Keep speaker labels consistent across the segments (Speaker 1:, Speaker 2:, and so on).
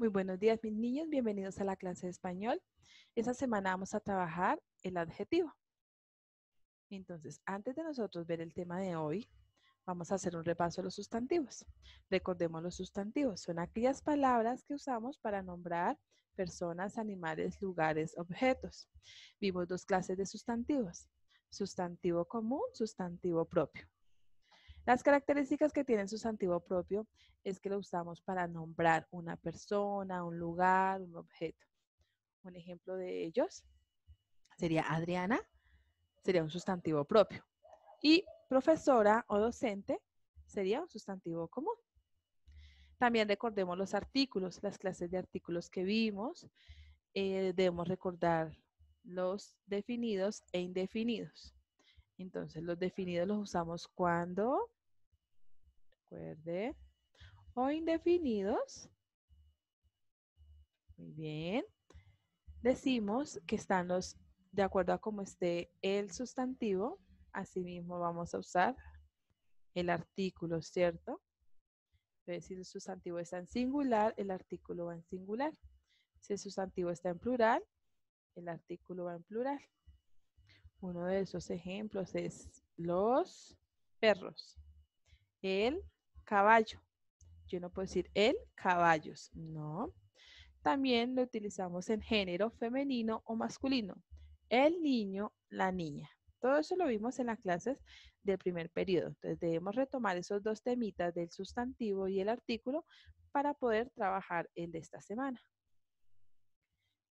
Speaker 1: Muy buenos días, mis niños. Bienvenidos a la clase de español. Esta semana vamos a trabajar el adjetivo. Entonces, antes de nosotros ver el tema de hoy, vamos a hacer un repaso de los sustantivos. Recordemos los sustantivos. Son aquellas palabras que usamos para nombrar personas, animales, lugares, objetos. Vimos dos clases de sustantivos. Sustantivo común, sustantivo propio. Las características que tienen sustantivo propio es que lo usamos para nombrar una persona, un lugar, un objeto. Un ejemplo de ellos sería Adriana, sería un sustantivo propio. Y profesora o docente sería un sustantivo común. También recordemos los artículos, las clases de artículos que vimos. Eh, debemos recordar los definidos e indefinidos. Entonces, los definidos los usamos cuando, recuerde, o indefinidos. Muy bien. Decimos que están los, de acuerdo a cómo esté el sustantivo, asimismo vamos a usar el artículo, ¿cierto? Entonces, si el sustantivo está en singular, el artículo va en singular. Si el sustantivo está en plural, el artículo va en plural. Uno de esos ejemplos es los perros. El caballo. Yo no puedo decir el caballos, no. También lo utilizamos en género femenino o masculino. El niño, la niña. Todo eso lo vimos en las clases del primer periodo. Entonces debemos retomar esos dos temitas del sustantivo y el artículo para poder trabajar el de esta semana.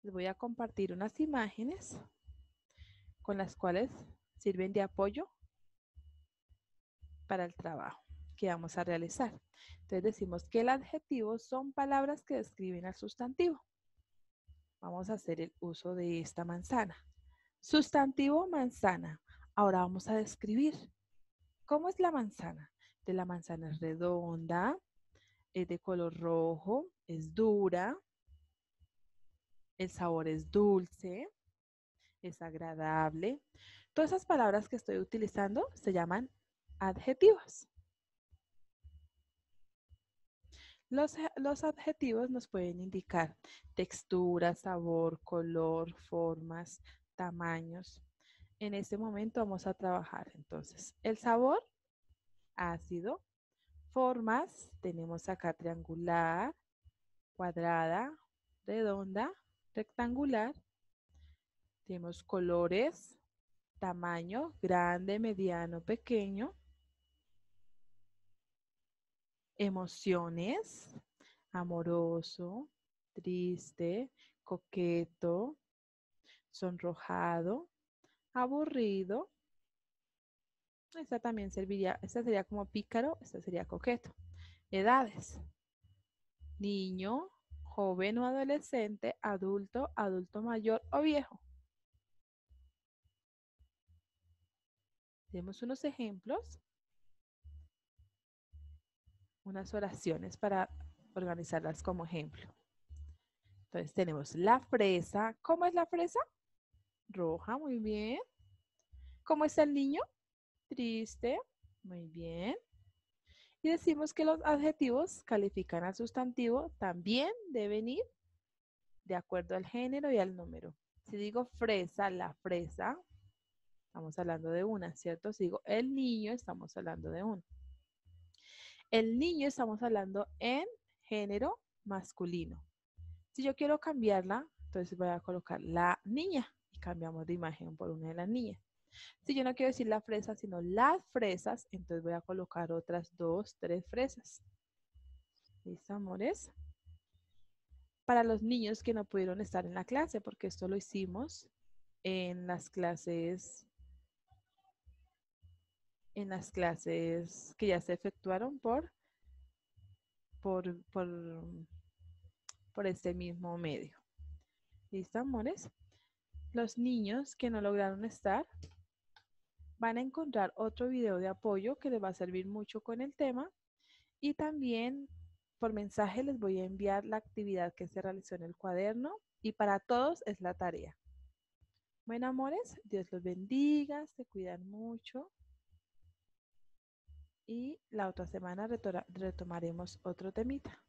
Speaker 1: Les voy a compartir unas imágenes con las cuales sirven de apoyo para el trabajo que vamos a realizar. Entonces decimos que el adjetivo son palabras que describen al sustantivo. Vamos a hacer el uso de esta manzana. Sustantivo manzana. Ahora vamos a describir. ¿Cómo es la manzana? De la manzana es redonda, es de color rojo, es dura, el sabor es dulce, es agradable. Todas esas palabras que estoy utilizando se llaman adjetivos. Los, los, adjetivos nos pueden indicar textura, sabor, color, formas, tamaños. En este momento vamos a trabajar entonces el sabor ácido, formas tenemos acá triangular, cuadrada, redonda, rectangular tenemos colores, tamaño, grande, mediano, pequeño. Emociones, amoroso, triste, coqueto, sonrojado, aburrido. Esta también serviría, esta sería como pícaro, esta sería coqueto. Edades. Niño, joven o adolescente, adulto, adulto mayor o viejo. Demos unos ejemplos, unas oraciones para organizarlas como ejemplo. Entonces tenemos la fresa. ¿Cómo es la fresa? Roja, muy bien. ¿Cómo está el niño? Triste, muy bien. Y decimos que los adjetivos califican al sustantivo también deben ir de acuerdo al género y al número. Si digo fresa, la fresa, Estamos hablando de una, ¿cierto? Si digo el niño, estamos hablando de uno. El niño estamos hablando en género masculino. Si yo quiero cambiarla, entonces voy a colocar la niña y cambiamos de imagen por una de la niña. Si yo no quiero decir la fresa, sino las fresas, entonces voy a colocar otras dos, tres fresas. ¿Listo, amores? Para los niños que no pudieron estar en la clase, porque esto lo hicimos en las clases en las clases que ya se efectuaron por, por, mm, por este mismo medio. ¿Listo, amores? Los niños que no lograron estar van a encontrar otro video de apoyo que les va a servir mucho con el tema y también por mensaje les voy a enviar la actividad que se realizó en el cuaderno y para todos es la tarea. Bueno, amores, Dios los bendiga, se cuidan mucho y la otra semana retomaremos otro temita.